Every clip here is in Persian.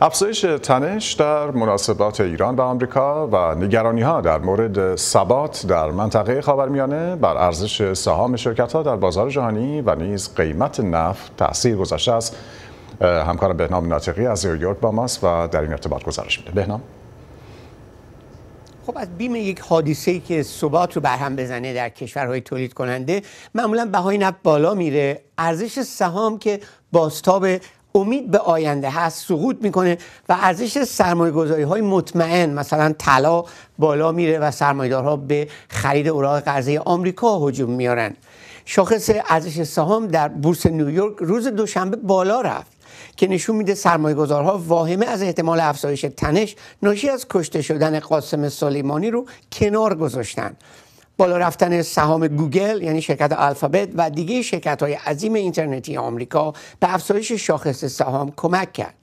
افزایش تنش در مناسبات ایران و آمریکا و نگرانی ها در مورد ثبات در منطقه خاورمیانه بر ارزش سهام شرکت ها در بازار جهانی و نیز قیمت نفت تاثیر گذاشته است همکارم بهنام ناطقی از نیویورک با ماست و در این ارتباط گزارش میده بهنام خب از بیم یک حادثه ای که ثبات رو برهم بزنه در کشورهای تولید کننده معمولا بهای نفت بالا میره ارزش سهام که باستاب امید به آینده هست سقوط میکنه و ارزش سرمایه گذاری های مطمئن مثلا طلا بالا میره و سرمایه‌دارها به خرید اوراق قرضه آمریکا هجوم میارن شاخص ارزش سهام در بورس نیویورک روز دوشنبه بالا رفت که نشون میده سرمایه گذارها واهمه از احتمال افزایش تنش ناشی از کشته شدن قاسم سلیمانی رو کنار گذاشتن بالا رفتن سهام گوگل یعنی شرکت الفابت و دیگه شرکت های عظیم اینترنتی آمریکا به افزایش شاخص سهام کمک کرد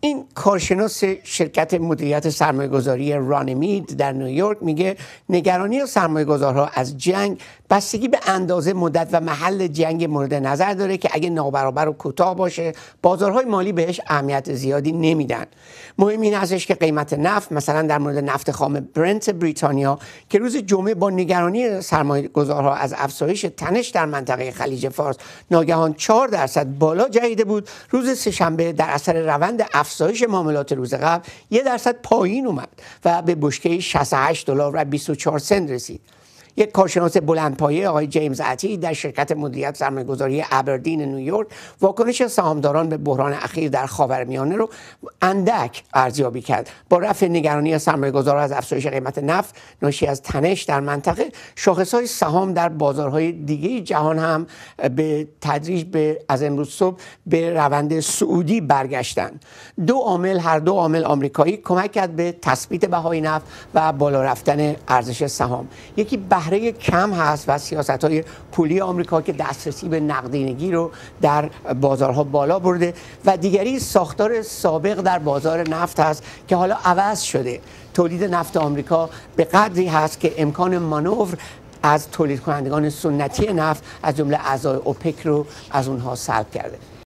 این کارشناس شرکت مدیریت گذاری رانمید در نیویورک میگه نگرانی و سرمایه گذارها از جنگ بستگی به اندازه مدت و محل جنگ مورد نظر داره که اگه نابرابر و کوتاه باشه بازارهای مالی بهش اهمیت زیادی نمیدن مهم این ازش که قیمت نفت مثلا در مورد نفت خام برنت بریتانیا که روز جمعه با نگرانی سرمایه گذارها از افزایش تنش در منطقه خلیج فارس ناگهان 4 درصد بالا جهیده بود روز سهشنبه در اثر روند افزایش معاملات روز قبل یه درصد پایین اومد و به بشکه 68 دلار و 24 سنت رسید یک کارشناس بلندپایه آقای جیمز عتی در شرکت مدیریت سرمایه‌گذاری ابردین نیویورک واکنش سهامداران به بحران اخیر در خاورمیانه رو اندک ارزیابی کرد با رفع نگرانی سرمایه‌گذاران از افزایش قیمت نفت ناشی از تنش در منطقه شاخص‌های سهام در بازارهای دیگه جهان هم به تدریج به از امروز صبح به روند سعودی برگشتند دو عامل هر دو عامل آمریکایی کمک کرد به تثبیت بهای نفت و بالا رفتن ارزش سهام یکی بهره کم هست و سیاست های پولی آمریکا که دسترسی به نقدینگی رو در بازارها بالا برده و دیگری ساختار سابق در بازار نفت هست که حالا عوض شده تولید نفت آمریکا به قدری هست که امکان مانور از تولید کنندگان سنتی نفت از جمله اعضای اوپک رو از اونها سلب کرده